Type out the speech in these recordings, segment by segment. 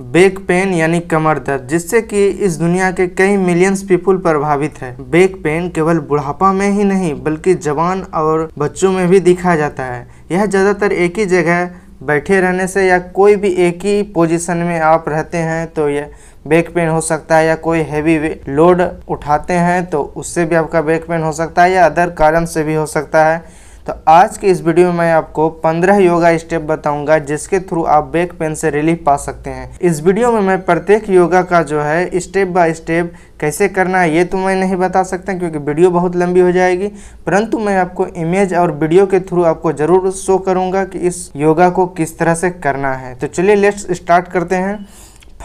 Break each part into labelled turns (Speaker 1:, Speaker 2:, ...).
Speaker 1: back pain यानी कमर दर्द जिससे कि इस दुनिया के कई मिलियंस पीपुल प्रभावित है बैक पेन केवल बुढ़ापा में ही नहीं बल्कि जवान और बच्चों में भी दिखा जाता है यह ज़्यादातर एक ही जगह बैठे रहने से या कोई भी एक ही पोजीशन में आप रहते हैं तो यह बैक पेन हो सकता है या कोई हैवी लोड उठाते हैं तो उससे भी आपका बैक पेन हो सकता है या अदर कारण से भी हो सकता है तो आज के इस वीडियो में मैं आपको 15 योगा स्टेप बताऊंगा जिसके थ्रू आप बैक पेन से रिलीफ पा सकते हैं इस वीडियो में मैं प्रत्येक योगा का जो है स्टेप बाय स्टेप कैसे करना है ये तो मैं नहीं बता सकता क्योंकि वीडियो बहुत लंबी हो जाएगी परंतु मैं आपको इमेज और वीडियो के थ्रू आपको ज़रूर शो करूँगा कि इस योगा को किस तरह से करना है तो चलिए लेट्स स्टार्ट करते हैं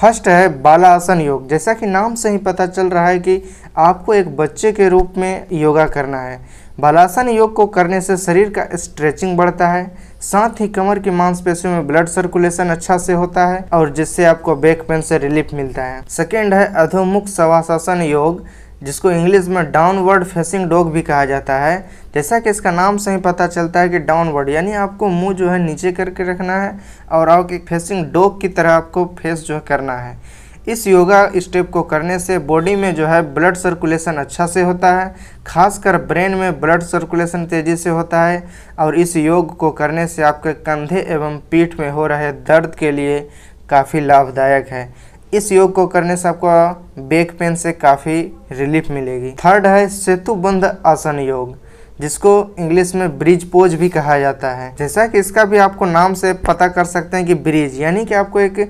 Speaker 1: फर्स्ट है बालासन योग जैसा कि नाम से ही पता चल रहा है कि आपको एक बच्चे के रूप में योगा करना है बालासन योग को करने से शरीर का स्ट्रेचिंग बढ़ता है साथ ही कमर की मांसपेशियों में ब्लड सर्कुलेशन अच्छा से होता है और जिससे आपको बैक पेन से रिलीफ मिलता है सेकेंड है अधोमुख सवासासन योग जिसको इंग्लिश में डाउनवर्ड फेसिंग डॉग भी कहा जाता है जैसा कि इसका नाम से ही पता चलता है कि डाउनवर्ड यानी आपको मुंह जो है नीचे करके रखना है और आपके फेसिंग डॉग की तरह आपको फेस जो है करना है इस योगा स्टेप को करने से बॉडी में जो है ब्लड सर्कुलेशन अच्छा से होता है खासकर ब्रेन में ब्लड सर्कुलेशन तेज़ी से होता है और इस योग को करने से आपके कंधे एवं पीठ में हो रहे दर्द के लिए काफ़ी लाभदायक है इस योग को करने से आपको बैक पेन से काफ़ी रिलीफ मिलेगी थर्ड है सेतु बंद आसन योग जिसको इंग्लिश में ब्रिज पोज भी कहा जाता है जैसा कि इसका भी आपको नाम से पता कर सकते हैं कि ब्रिज यानी कि आपको एक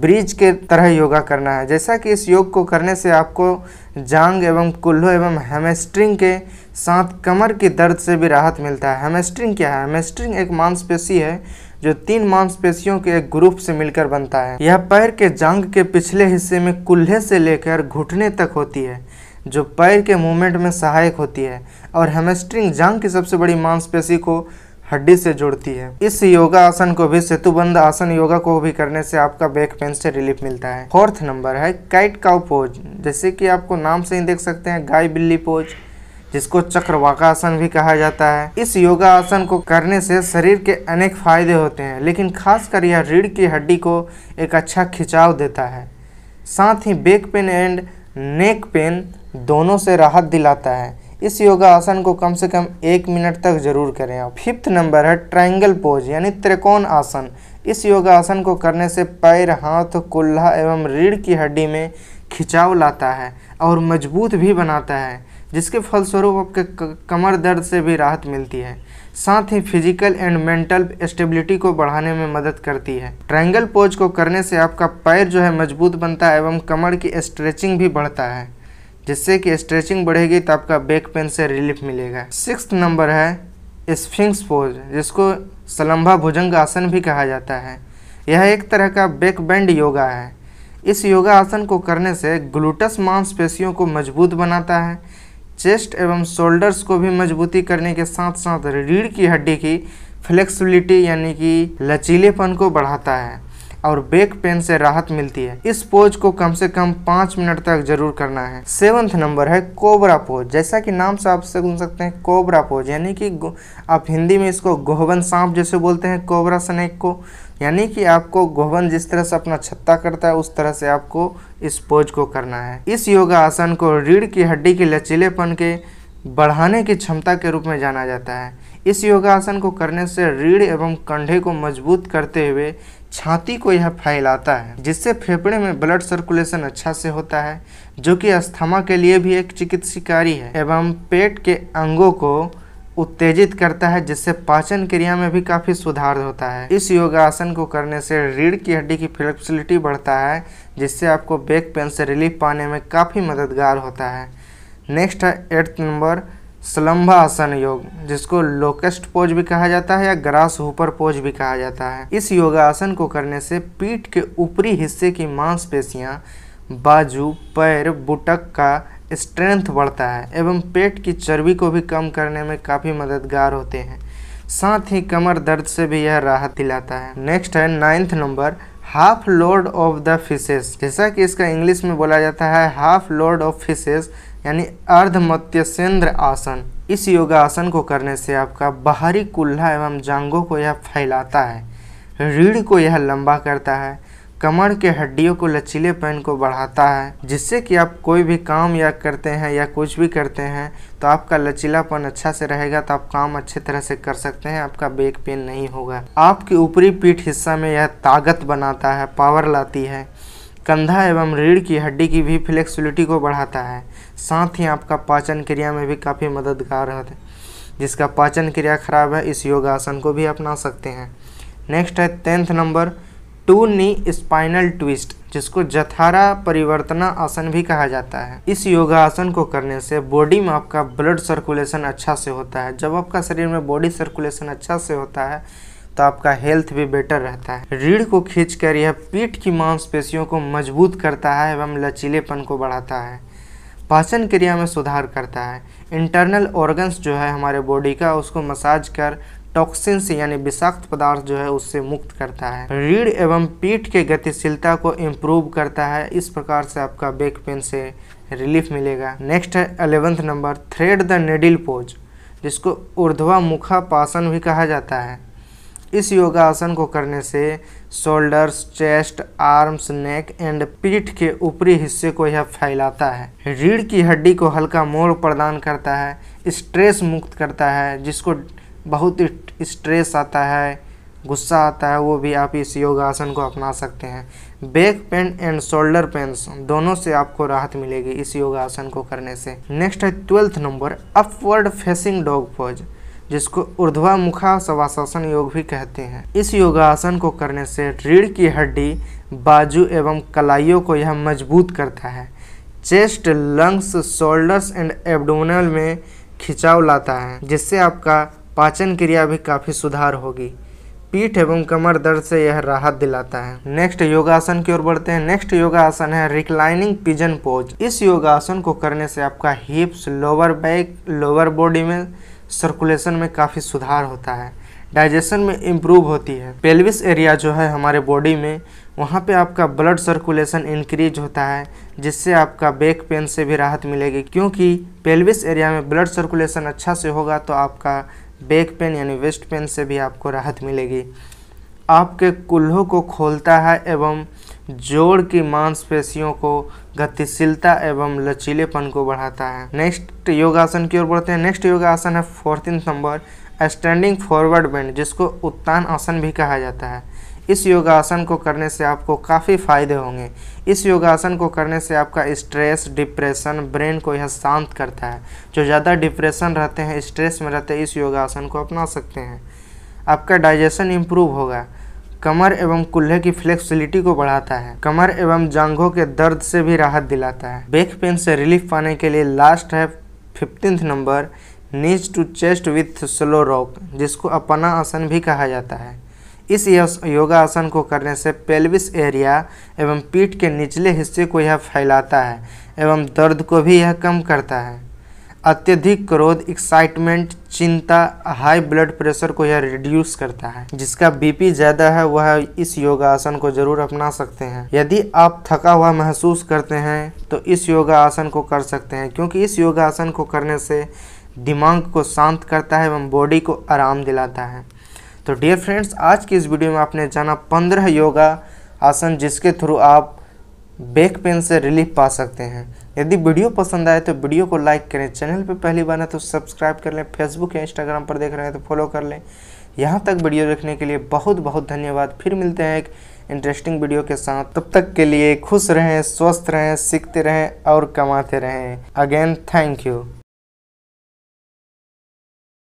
Speaker 1: ब्रिज के तरह योगा करना है जैसा कि इस योग को करने से आपको जांग एवं कुल्हो एवं हेमेस्ट्रिंग के साथ कमर के दर्द से भी राहत मिलता है हेमेस्ट्रिंग क्या है हेमेस्ट्रिंग एक मांसपेशी है जो तीन मांसपेशियों के एक ग्रुप से मिलकर बनता है यह पैर के जांग के पिछले हिस्से में कुल्हे से लेकर घुटने तक होती है जो पैर के मूवमेंट में सहायक होती है और हेमेस्ट्रिंग जांग की सबसे बड़ी मांसपेशी को हड्डी से जुड़ती है इस योगा आसन को भी सेतुबंद आसन योगा को भी करने से आपका बैक पेन से रिलीफ मिलता है फोर्थ नंबर है काइट काउ पोज जैसे कि आपको नाम से ही देख सकते हैं गाय बिल्ली पोज जिसको चक्रवाकासन भी कहा जाता है इस योगासन को करने से शरीर के अनेक फायदे होते हैं लेकिन खासकर यह रीढ़ की हड्डी को एक अच्छा खिंचाव देता है साथ ही back pain and neck pain दोनों से राहत दिलाता है इस योगासन को कम से कम एक मिनट तक जरूर करें फिफ्थ नंबर है ट्रायंगल पोज यानी त्रिकोण आसन इस योगासन को करने से पैर हाथ कुल्हा एवं रीढ़ की हड्डी में खिंचाव लाता है और मजबूत भी बनाता है जिसके फलस्वरूप आपके कमर दर्द से भी राहत मिलती है साथ ही फिजिकल एंड मेंटल स्टेबिलिटी को बढ़ाने में मदद करती है ट्रायंगल पोज को करने से आपका पैर जो है मजबूत बनता है एवं कमर की स्ट्रेचिंग भी बढ़ता है जिससे कि स्ट्रेचिंग बढ़ेगी तो आपका बैक पेन से रिलीफ मिलेगा सिक्स नंबर है स्फिंक्स पोज जिसको सलम्भा भुजंग आसन भी कहा जाता है यह एक तरह का बैक बैंड योगा है इस योगा आसन को करने से ग्लूटस मांसपेशियों को मजबूत बनाता है चेस्ट एवं शोल्डर्स को भी मजबूती करने के साथ साथ रीढ़ की हड्डी की फ्लेक्सिबिलिटी यानी कि लचीलेपन को बढ़ाता है और बैक पेन से राहत मिलती है इस पोज को कम से कम पाँच मिनट तक जरूर करना है सेवन्थ नंबर है कोबरा पोज जैसा कि नाम से आप सुन सकते हैं कोबरा पोज यानी कि आप हिंदी में इसको गोहबन सांप जैसे बोलते हैं कोबरा स्नेक को यानी कि आपको गोवन जिस तरह से अपना छत्ता करता है उस तरह से आपको इस पोज को करना है इस योगा आसन को रीढ़ की हड्डी के लचीलेपन के बढ़ाने की क्षमता के रूप में जाना जाता है इस योगासन को करने से रीढ़ एवं कंधे को मजबूत करते हुए छाती को यह फैलाता है जिससे फेफड़े में ब्लड सर्कुलेशन अच्छा से होता है जो कि अस्थमा के लिए भी एक चिकित्सकारी है एवं पेट के अंगों को उत्तेजित करता है जिससे पाचन क्रिया में भी काफ़ी सुधार होता है इस योगासन को करने से रीढ़ की हड्डी की फ्लेक्सिबिलिटी बढ़ता है जिससे आपको बैक पेन से रिलीफ पाने में काफ़ी मददगार होता है नेक्स्ट है एट्थ नंबर स्लम्भा आसन योग जिसको लोकेस्ट पोज भी कहा जाता है या ग्रास हुपर पोज भी कहा जाता है इस योगासन को करने से पीठ के ऊपरी हिस्से की मांसपेशियाँ बाजू पैर बुटक का स्ट्रेंथ बढ़ता है एवं पेट की चर्बी को भी कम करने में काफ़ी मददगार होते हैं साथ ही कमर दर्द से भी यह राहत दिलाता है नेक्स्ट है ninth number half lord of the fishes जैसा कि इसका इंग्लिश में बोला जाता है हाफ लोड ऑफ फिशेस यानी अर्ध मत्यसेंद्र आसन इस योगासन को करने से आपका बाहरी कुल्हा एवं जांघों को यह फैलाता है रीढ़ को यह लंबा करता है कमर के हड्डियों को लचीलेपन को बढ़ाता है जिससे कि आप कोई भी काम या करते हैं या कुछ भी करते हैं तो आपका लचीलापन अच्छा से रहेगा तो आप काम अच्छे तरह से कर सकते हैं आपका बैक पेन नहीं होगा आपके ऊपरी पीठ हिस्सा में यह ताकत बनाता है पावर लाती है कंधा एवं रीढ़ की हड्डी की भी फ्लेक्सिबिलिटी को बढ़ाता है साथ ही आपका पाचन क्रिया में भी काफ़ी मददगार है जिसका पाचन क्रिया खराब है इस योगासन को भी अपना सकते हैं नेक्स्ट है tenth number two knee spinal twist जिसको जथारा परिवर्तना आसन भी कहा जाता है इस योगासन को करने से बॉडी में आपका ब्लड सर्कुलेशन अच्छा से होता है जब आपका शरीर में बॉडी सर्कुलेशन अच्छा से होता है तो आपका हेल्थ भी बेटर रहता है रीढ़ को खींचकर यह पीठ की मांसपेशियों को मजबूत करता है एवं लचीलेपन को बढ़ाता है पाचन क्रिया में सुधार करता है इंटरनल ऑर्गन्स जो है हमारे बॉडी का उसको मसाज कर टॉक्सिन से यानी विषाक्त पदार्थ जो है उससे मुक्त करता है रीढ़ एवं पीठ के गतिशीलता को इम्प्रूव करता है इस प्रकार से आपका बैक पेन से रिलीफ मिलेगा नेक्स्ट है eleventh number thread the needle pose जिसको मुखा पासन भी कहा जाता है इस योगासन को करने से shoulders chest arms neck and पीठ के ऊपरी हिस्से को यह फैलाता है रीढ़ की हड्डी को हल्का मोड़ प्रदान करता है स्ट्रेस मुक्त करता है जिसको बहुत स्ट्रेस आता है गुस्सा आता है वो भी आप इस योगासन को अपना सकते हैं back pain and shoulder pains दोनों से आपको राहत मिलेगी इस योगासन को करने से नेक्स्ट है twelfth number upward facing dog pose जिसको मुखा सवासासन योग भी कहते हैं इस योगासन को करने से रीढ़ की हड्डी बाजू एवं कलाइयों को यह मजबूत करता है chest lungs shoulders and abdominal में खिंचाव लाता है जिससे आपका पाचन क्रिया भी काफ़ी सुधार होगी पीठ एवं कमर दर्द से यह राहत दिलाता है नेक्स्ट योगासन की ओर बढ़ते हैं नेक्स्ट योगासन है रिक्लाइनिंग पिजन पोज इस योगासन को करने से आपका hips lower back lower body में सर्कुलेशन में काफ़ी सुधार होता है डाइजेशन में इम्प्रूव होती है पेल्विस एरिया जो है हमारे बॉडी में वहाँ पे आपका ब्लड सर्कुलेशन इंक्रीज होता है जिससे आपका बैक पेन से भी राहत मिलेगी क्योंकि पेल्विस एरिया में ब्लड सर्कुलेशन अच्छा से होगा तो आपका बैक पेन यानी वेस्ट पेन से भी आपको राहत मिलेगी आपके कुल्हों को खोलता है एवं जोड़ की मांसपेशियों को गतिशीलता एवं लचीलेपन को बढ़ाता है नेक्स्ट योगासन की ओर बढ़ते हैं नेक्स्ट योगासन है fourteen number standing forward bend जिसको उत्तान आसन भी कहा जाता है इस योगासन को करने से आपको काफ़ी फ़ायदे होंगे इस योगासन को करने से आपका स्ट्रेस डिप्रेशन ब्रेन को यह शांत करता है जो ज़्यादा डिप्रेशन रहते हैं स्ट्रेस में रहते हैं इस योगासन को अपना सकते हैं आपका डाइजेशन इम्प्रूव होगा कमर एवं कुल्हे की फ्लेक्सिबिलिटी को बढ़ाता है कमर एवं जांघों के दर्द से भी राहत दिलाता है बैक पेन से रिलीफ पाने के लिए लास्ट है fifteenth number knees to chest with slow rock जिसको अपना आसन भी कहा जाता है इस योगासन को करने से पेल्विस एरिया एवं पीठ के निचले हिस्से को यह फैलाता है एवं दर्द को भी यह कम करता है अत्यधिक क्रोध एक्साइटमेंट चिंता हाई ब्लड प्रेशर को यह रिड्यूस करता है जिसका बीपी ज़्यादा है वह इस योगा आसन को जरूर अपना सकते हैं यदि आप थका हुआ महसूस करते हैं तो इस योगासन को कर सकते हैं क्योंकि इस योगासन को करने से दिमाग को शांत करता है एवं बॉडी को आराम दिलाता है तो डियर फ्रेंड्स आज की इस वीडियो में आपने जाना पंद्रह योगा आसन जिसके थ्रू आप बैक पेन से रिलीफ पा सकते हैं यदि वीडियो पसंद आए तो वीडियो को लाइक करें चैनल पर पहली बार है तो सब्सक्राइब कर लें फेसबुक या इंस्टाग्राम पर देख रहे हैं तो फॉलो कर लें यहाँ तक वीडियो देखने के लिए बहुत बहुत धन्यवाद फिर मिलते हैं एक इंटरेस्टिंग वीडियो के साथ तब तक के लिए खुश रहें स्वस्थ रहें सीखते रहें और कमाते रहें अगेन थैंक यू